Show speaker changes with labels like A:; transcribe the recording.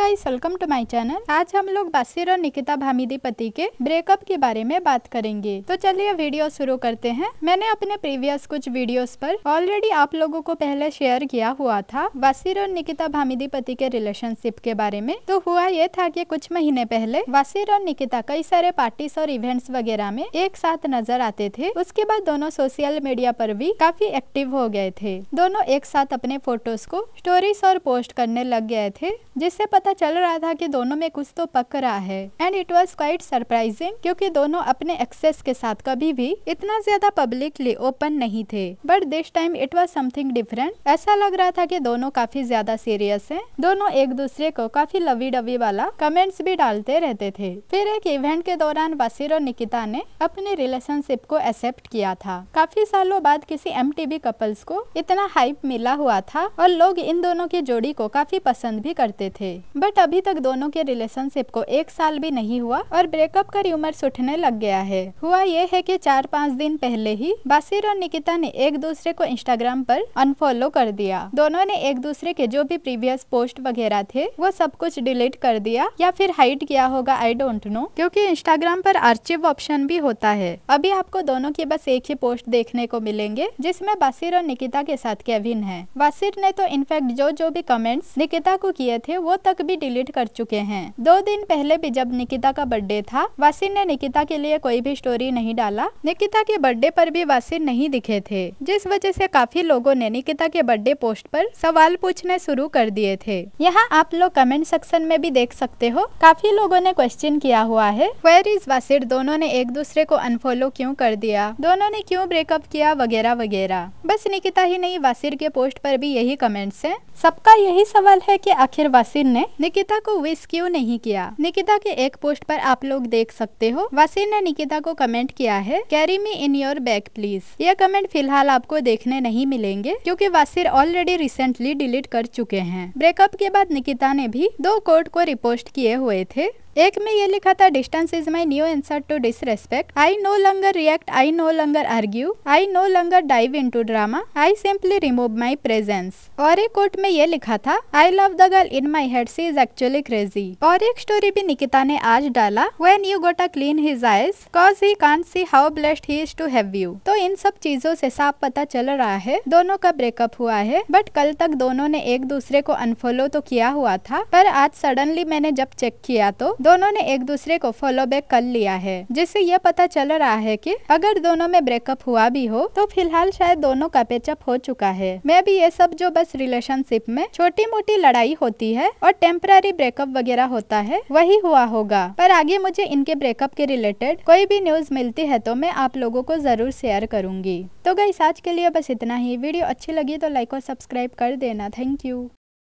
A: guys welcome to my channel आज हम लोग बासिर और निकिता भामिदी पति के ब्रेकअप के बारे में बात करेंगे तो चलिए वीडियो शुरू करते हैं मैंने अपने प्रीवियस कुछ वीडियोस पर ऑलरेडी आप लोगों को पहले शेयर किया हुआ था बासिर और निकिता भामिदी पति के रिलेशनशिप के बारे में तो हुआ ये था की कुछ महीने पहले बासिर और निकिता कई सारे पार्टी और इवेंट्स वगैरह में एक साथ नजर आते थे उसके बाद दोनों सोशल मीडिया पर भी काफी एक्टिव हो गए थे दोनों एक साथ अपने फोटोज को स्टोरीज और पोस्ट करने लग गए थे जिससे पता पता चल रहा था कि दोनों में कुछ तो पक रहा है and it was quite surprising क्योंकि दोनों अपने एक्सेस के साथ कभी भी इतना ज्यादा पब्लिकली ओपन नहीं थे but this time it was something different ऐसा लग रहा था कि दोनों काफी ज्यादा सीरियस हैं दोनों एक दूसरे को काफी लवी डवी वाला कमेंट्स भी डालते रहते थे फिर एक इवेंट के दौरान वसीर और निकिता ने अपने रिलेशनशिप को एक्सेप्ट किया था काफी सालों बाद किसी एम कपल्स को इतना हाइप मिला हुआ था और लोग इन दोनों की जोड़ी को काफी पसंद भी करते थे बट अभी तक दोनों के रिलेशनशिप को एक साल भी नहीं हुआ और ब्रेकअप का र्यूमर्स उठने लग गया है हुआ ये है कि चार पाँच दिन पहले ही बासिर और निकिता ने एक दूसरे को इंस्टाग्राम पर अनफॉलो कर दिया दोनों ने एक दूसरे के जो भी प्रीवियस पोस्ट वगैरह थे वो सब कुछ डिलीट कर दिया या फिर हाइड किया होगा आई डोंट नो क्योंकि इंस्टाग्राम पर आर्चिव ऑप्शन भी होता है अभी आपको दोनों की बस एक ही पोस्ट देखने को मिलेंगे जिसमे बासिर और निकिता के साथ केविन है बासिर ने तो इनफेक्ट जो जो भी कमेंट्स निकिता को किए थे वो तक तक भी डिलीट कर चुके हैं दो दिन पहले भी जब निकिता का बर्थडे था वासिन ने निकिता के लिए कोई भी स्टोरी नहीं डाला निकिता के बर्थडे पर भी वासिन नहीं दिखे थे जिस वजह से काफी लोगों ने निकिता के बर्थडे पोस्ट पर सवाल पूछने शुरू कर दिए थे यहाँ आप लोग कमेंट सेक्शन में भी देख सकते हो काफी लोगों ने क्वेश्चन किया हुआ है वेयर इज वासिर दोनों ने एक दूसरे को अनफॉलो क्यों कर दिया दोनों ने क्यों ब्रेकअप किया वगैरह वगैरह बस निकिता ही नहीं वासिर के पोस्ट पर भी यही कमेंट्स हैं सबका यही सवाल है कि आखिर वासिर ने निकिता को विश क्यों नहीं किया निकिता के एक पोस्ट पर आप लोग देख सकते हो वासी ने निकिता को कमेंट किया है carry me in your bag please यह कमेंट फिलहाल आपको देखने नहीं मिलेंगे क्योंकि वासिर ऑलरेडी रिसेंटली डिलीट कर चुके हैं ब्रेकअप के बाद निकिता ने भी दो कोर्ट को रिपोस्ट किए हुए थे एक में ये लिखा था distance is my new answer to disrespect I no longer react I no longer argue I no longer dive into drama I simply remove my presence और एक कोट में ये लिखा था I love the girl in my head she is actually crazy और एक story भी निकिता ने आज डाला when you got a clean his eyes cause he can see how blessed he is to have you तो इन सब चीजों से साफ पता चल रहा है दोनों का ब्रेकअप हुआ है बट कल तक दोनों ने एक दूसरे को अनफॉलो तो किया हुआ था पर आज सडनली मैंने जब चेक किया तो दोनों ने एक दूसरे को फॉलो बैक कर लिया है जिससे यह पता चल रहा है कि अगर दोनों में ब्रेकअप हुआ भी हो तो फिलहाल शायद दोनों का पेचअप हो चुका है मैं भी ये सब जो बस रिलेशनशिप में छोटी मोटी लड़ाई होती है और टेम्पररी ब्रेकअप वगैरह होता है वही हुआ होगा पर आगे मुझे इनके ब्रेकअप के रिलेटेड कोई भी न्यूज मिलती है तो मैं आप लोगों को जरूर शेयर करूंगी तो गई आज के लिए बस इतना ही वीडियो अच्छी लगी तो लाइक और सब्सक्राइब कर देना थैंक यू